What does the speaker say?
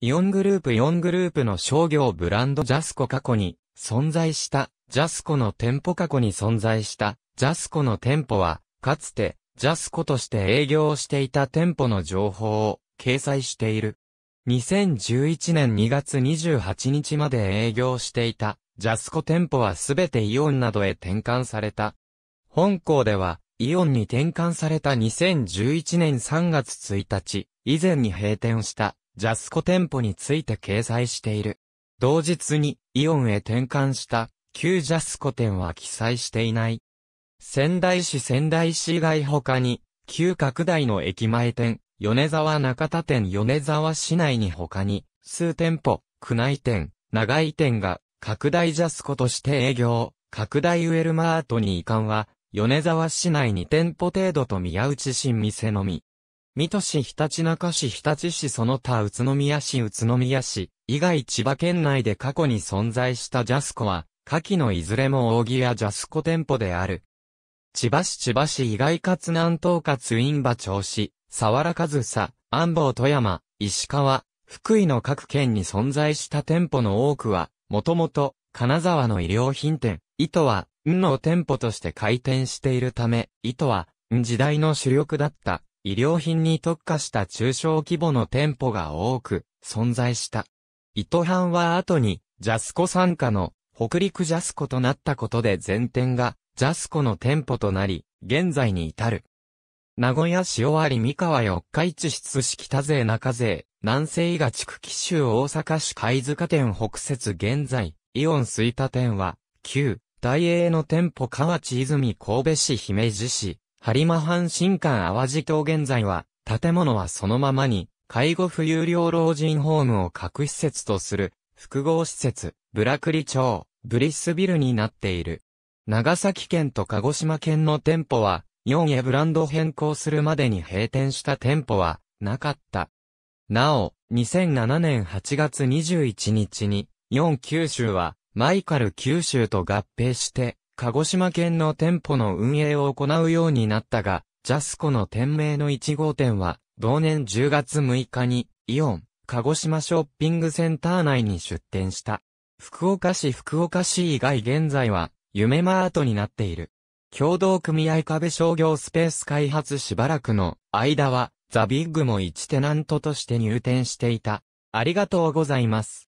イオングループイオングループの商業ブランドジャスコ過去に存在したジャスコの店舗過去に存在したジャスコの店舗はかつてジャスコとして営業をしていた店舗の情報を掲載している。2011年2月28日まで営業していたジャスコ店舗はすべてイオンなどへ転換された。本校ではイオンに転換された2011年3月1日以前に閉店したジャスコ店舗について掲載している。同日にイオンへ転換した旧ジャスコ店は記載していない。仙台市仙台市以外他に、旧拡大の駅前店、米沢中田店米沢市内に他に、数店舗、区内店、長井店が、拡大ジャスコとして営業、拡大ウェルマートに移管は、米沢市内に店舗程度と宮内新店のみ。水戸市ひたちなか市日立市その他宇都宮市宇都宮市、以外千葉県内で過去に存在したジャスコは、下記のいずれも扇やジャスコ店舗である。千葉市千葉市以外かつ南東かつ印馬町市、沢原和佐、安房富山、石川、福井の各県に存在した店舗の多くは、もともと、金沢の衣料品店、糸は、運の店舗として開店しているため、糸は、時代の主力だった。医療品に特化した中小規模の店舗が多く存在した。糸藩は後にジャスコ傘下の北陸ジャスコとなったことで全店がジャスコの店舗となり、現在に至る。名古屋市尾張三河四日市出資北勢中勢、南西伊賀地区紀州大阪市貝塚店北設現在、イオン吹田店は、旧、大英の店舗河内泉神戸市姫路市、播磨藩新館淡路島現在は、建物はそのままに、介護不有料老人ホームを各施設とする、複合施設、ブラクリ町、ブリスビルになっている。長崎県と鹿児島県の店舗は、4へブランド変更するまでに閉店した店舗は、なかった。なお、2007年8月21日に、4九州は、マイカル九州と合併して、鹿児島県の店舗の運営を行うようになったが、ジャスコの店名の1号店は、同年10月6日に、イオン、鹿児島ショッピングセンター内に出店した。福岡市福岡市以外現在は、夢マートになっている。共同組合壁商業スペース開発しばらくの間は、ザビッグも1テナントとして入店していた。ありがとうございます。